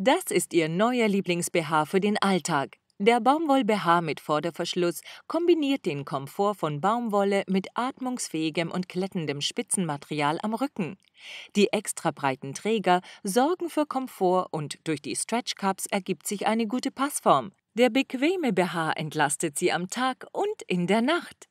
Das ist ihr neuer Lieblings-BH für den Alltag. Der Baumwoll-BH mit Vorderverschluss kombiniert den Komfort von Baumwolle mit atmungsfähigem und klettendem Spitzenmaterial am Rücken. Die extra breiten Träger sorgen für Komfort und durch die Stretch Cups ergibt sich eine gute Passform. Der bequeme BH entlastet sie am Tag und in der Nacht.